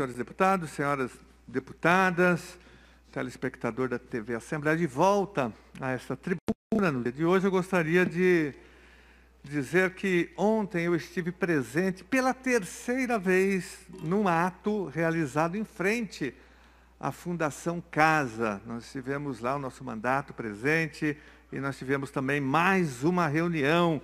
senhores deputados, senhoras deputadas, telespectador da TV Assembleia, de volta a esta tribuna no dia de hoje, eu gostaria de dizer que ontem eu estive presente pela terceira vez num ato realizado em frente à Fundação Casa. Nós tivemos lá o nosso mandato presente e nós tivemos também mais uma reunião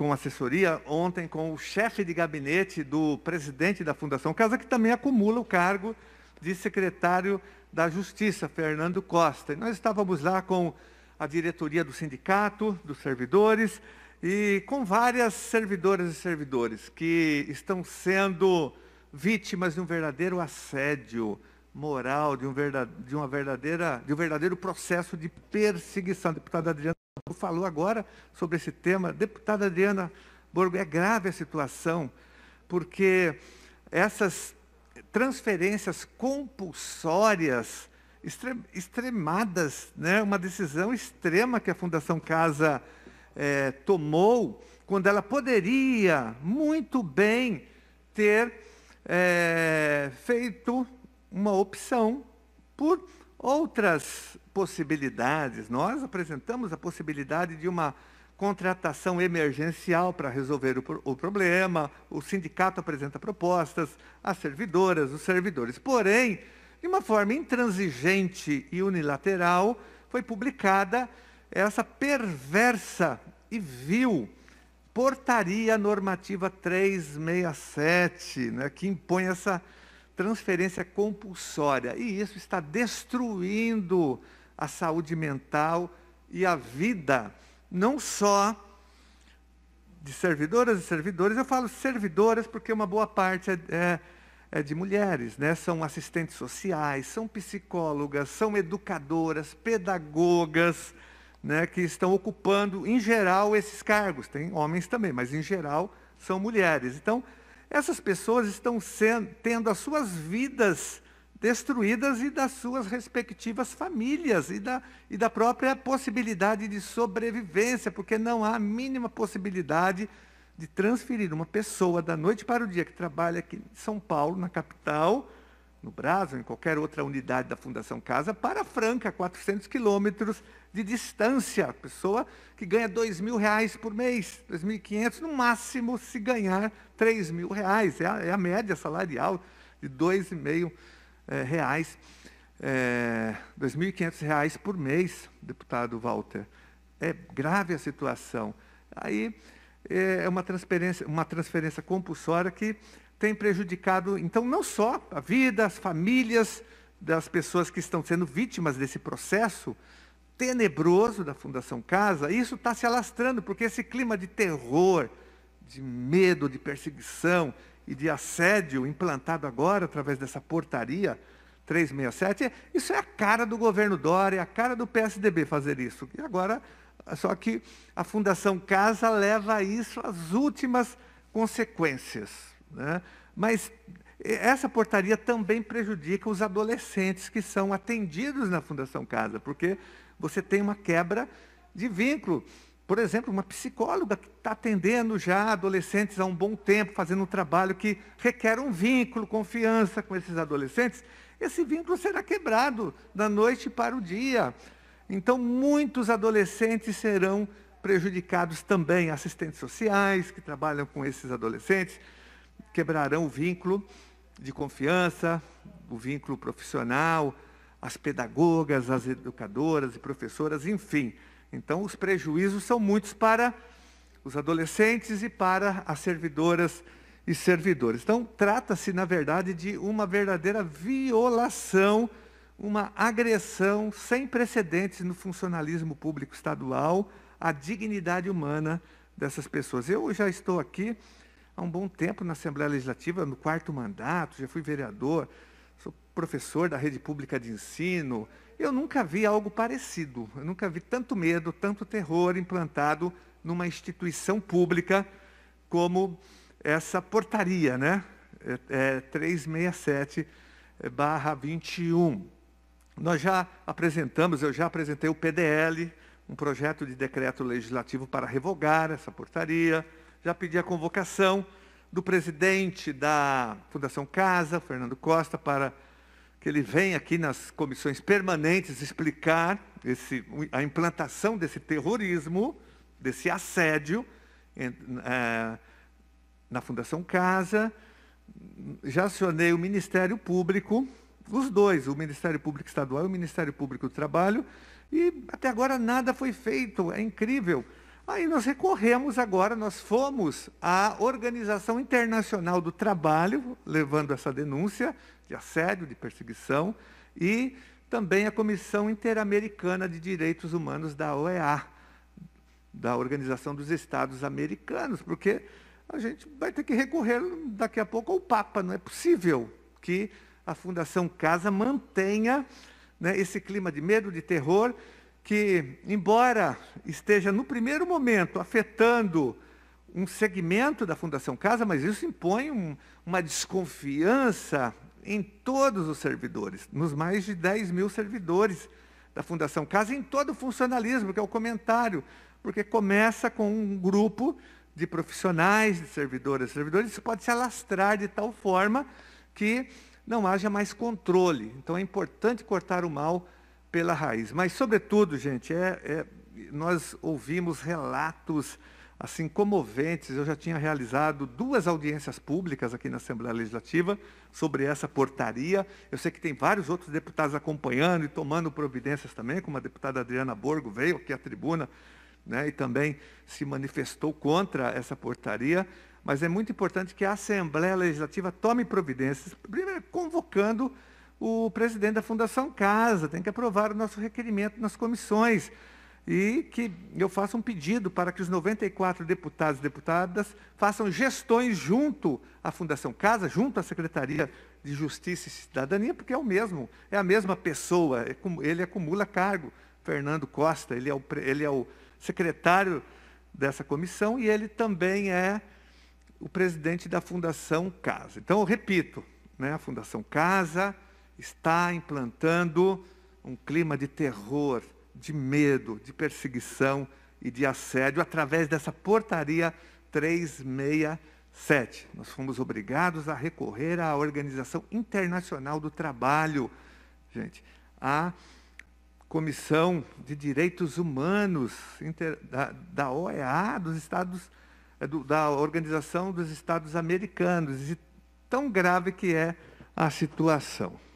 com assessoria, ontem com o chefe de gabinete do presidente da Fundação Casa, que também acumula o cargo de secretário da Justiça, Fernando Costa. E nós estávamos lá com a diretoria do sindicato, dos servidores, e com várias servidoras e servidores que estão sendo vítimas de um verdadeiro assédio moral, de, um verdade, de uma verdadeira, de um verdadeiro processo de perseguição. Deputada Adriana falou agora sobre esse tema. Deputada Adriana Borgo, é grave a situação, porque essas transferências compulsórias, extremadas, né? uma decisão extrema que a Fundação Casa é, tomou, quando ela poderia muito bem ter é, feito uma opção por Outras possibilidades, nós apresentamos a possibilidade de uma contratação emergencial para resolver o, o, problema, o sindicato apresenta propostas, as servidoras, os servidores. Porém, de uma forma intransigente e unilateral, foi publicada essa perversa e vil Portaria Normativa 367, né, que impõe essa transferência compulsória. E isso está destruindo a saúde mental e a vida, não só de servidoras e servidores, eu falo servidoras porque uma boa parte é, é, é de mulheres, né? são assistentes sociais, são psicólogas, são educadoras, pedagogas, né? que estão ocupando, em geral, esses cargos. Tem homens também, mas em geral são mulheres. Então, essas pessoas estão sendo, tendo as suas vidas destruídas e das suas respectivas famílias e da, e da própria possibilidade de sobrevivência, porque não há a mínima possibilidade de transferir uma pessoa da noite para o dia que trabalha aqui em São Paulo, na capital, no Brasil, em qualquer outra unidade da Fundação Casa, para Franca, 400 quilômetros de distância. A pessoa que ganha dois mil reais por mês, dois mil e quinhentos, no máximo se ganhar três mil reais. É a, é a média salarial de dois e meio é, reais, é, dois mil e quinhentos reais por mês, deputado Walter. É grave a situação. Aí é, é uma transferência, uma transferência compulsória que tem prejudicado, então, não só a vida, as famílias das pessoas que estão sendo vítimas desse processo, tenebroso da Fundação Casa, isso está se alastrando, porque esse clima de terror, de medo, de perseguição e de assédio implantado agora através dessa portaria 367, isso é a cara do governo Dória, é a cara do PSDB fazer isso. E agora, só que a Fundação Casa leva isso às últimas consequências. Né? Mas essa portaria também prejudica os adolescentes que são atendidos na Fundação Casa, porque você tem uma quebra de vínculo. Por exemplo, uma psicóloga que está atendendo já adolescentes há um bom tempo, fazendo um trabalho que requer um vínculo, confiança com esses adolescentes, esse vínculo será quebrado da noite para o dia. Então, muitos adolescentes serão prejudicados também, assistentes sociais que trabalham com esses adolescentes, quebrarão o vínculo de confiança, o vínculo profissional, as pedagogas, as educadoras e professoras, enfim. Então, os prejuízos são muitos para os adolescentes e para as servidoras e servidores. Então, trata-se, na verdade, de uma verdadeira violação, uma agressão sem precedentes no funcionalismo público estadual à dignidade humana dessas pessoas. Eu já estou aqui há um bom tempo na Assembleia Legislativa, no quarto mandato, já fui vereador, sou professor da rede pública de ensino, eu nunca vi algo parecido. Eu nunca vi tanto medo, tanto terror implantado numa instituição pública como essa portaria, né? É, é, 367 21. É, Nós já apresentamos, eu já apresentei o PDL, um projeto de decreto legislativo para revogar essa portaria, já pedi a convocação do presidente da Fundação Casa, Fernando Costa, para que ele venha aqui nas comissões permanentes explicar esse, a implantação desse terrorismo, desse assédio é, na Fundação Casa. Já acionei o Ministério Público, os dois, o Ministério Público Estadual e o Ministério Público do Trabalho, e até agora nada foi feito, é incrível. Aí nós recorremos agora, nós fomos à Organização Internacional do Trabalho, levando essa denúncia de assédio, de perseguição, e também à Comissão Interamericana de Direitos Humanos da OEA, da Organização dos Estados Americanos, porque a gente vai ter que recorrer daqui a pouco ao Papa, não é possível que a Fundação Casa mantenha né, esse clima de medo, de terror, que, embora esteja no primeiro momento afetando um segmento da Fundação Casa, mas isso impõe um, uma desconfiança em todos os servidores, nos mais de 10 mil servidores da Fundação Casa, em todo o funcionalismo, que é o comentário, porque começa com um grupo de profissionais, de servidores, servidores, isso pode se alastrar de tal forma que não haja mais controle. Então é importante cortar o mal pela raiz. Mas, sobretudo, gente, é, é, nós ouvimos relatos assim comoventes. Eu já tinha realizado duas audiências públicas aqui na Assembleia Legislativa sobre essa portaria. Eu sei que tem vários outros deputados acompanhando e tomando providências também, como a deputada Adriana Borgo veio aqui à tribuna né, e também se manifestou contra essa portaria. Mas é muito importante que a Assembleia Legislativa tome providências, primeiro convocando o presidente da Fundação Casa, tem que aprovar o nosso requerimento nas comissões. E que eu faça um pedido para que os 94 deputados e deputadas façam gestões junto à Fundação Casa, junto à Secretaria de Justiça e Cidadania, porque é o mesmo, é a mesma pessoa, é ele acumula cargo. Fernando Costa, ele é o, ele é o secretário dessa comissão e ele também é o presidente da Fundação Casa. Então, eu repito, né, a Fundação Casa, está implantando um clima de terror, de medo, de perseguição e de assédio através dessa portaria 367. Nós fomos obrigados a recorrer à Organização Internacional do Trabalho, gente, à Comissão de Direitos Humanos inter, da, da, OEA, dos Estados, é, do, da Organização dos Estados Americanos, e tão grave que é a situação.